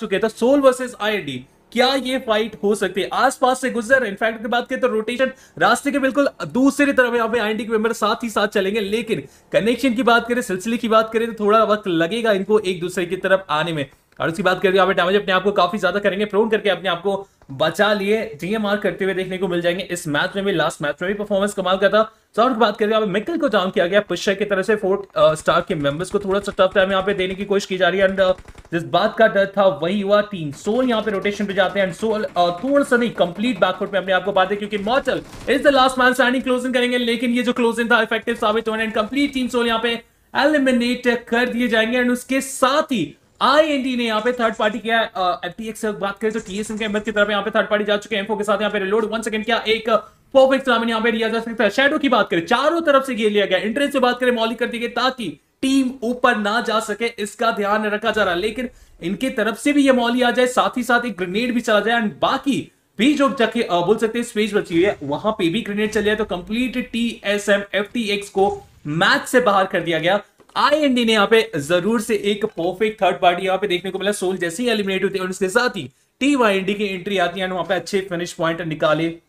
चुके तो soul versus ID क्या ये फाइट हो सकती है आसपास से गुजर इनफैक्ट की बात करें तो रोटेशन रास्ते के बिल्कुल दूसरी तरफ यहाँ पे आईडी के मेंबर साथ ही साथ चलेंगे लेकिन कनेक्शन की बात करें सिलसिले की बात करें तो थोड़ा वक्त लगेगा इनको एक दूसरे की तरफ आने में और उसकी बात करें तो यहाँ पे डैमेज अपने आप को काफी ज्यादा करेंगे प्रोन करके अपने आपको बचा लिए जीएम मार्क करते हुए देखने को मिल जाएंगे इस मैच में भी लास्ट मैच में भी परफॉर्मेंस कमाल का था सौर की बात करें तो यहाँ पे मिकल को डाउन किया गया पुष्य की तरफ से फोर्थ स्टार uh, के मेंबर्स को थोड़ा सा टफ टाइम यहाँ पे देने की कोशिश की जा रही है एंड जिस बात का डर था वही हुआ टीम सोल यहाँ पे रोटेशन पे जाते हैं सोल थोड़ा सा नहीं कंप्लीट बैकफुट में अपने आपको बात है क्योंकि मॉचल is the last man standing closing करेंगे लेकिन ये जो क्लोजिंग था इफेक्टिव साबित होने एंड कंप्लीट टीम सोल यहाँ पे एलिमिनेट कर दिए जाएंगे एंड उसके साथ ही आई ने यहाँ पे थर्ड पार्टी किया एफटीएक्स बात करें तो टीएसएम के अहमद की तरफ यहाँ पे थर्ड पार्टी जा चुके हैं एम्फो के साथ यहाँ पे रिलोड वन सेकंड किया एक परफेक्ट यहाँ पे लिया जा सकता है शेडो की बात करें चारों तरफ से ये लिया गया इंटरेस्ट से बात करें मॉलिक कर दी गई ताकि टीम ऊपर ना जा सके इसका ध्यान रखा जा रहा है लेकिन इनकी तरफ से भी ये मॉली आ जाए साथ ही साथ एक ग्रेनेड भी चला जाए एंड बाकी भी जो जाके बोल सकते हैं स्पेस बची हुई है वहां पे भी ग्रेनेड चले तो complete T S M F T X को मैच से बाहर कर दिया गया आई आईएनडी ने यहाँ पे जरूर से एक परफेक्ट थर्ड पार्टी यहाँ पे देखने को मिला सोल जैसे ही एलिमिनेट होते हैं उसके साथ ही टी वाई आईएनडी की एंट्री आती है वहां पे अच्छे फिनिश पॉइंट निकाले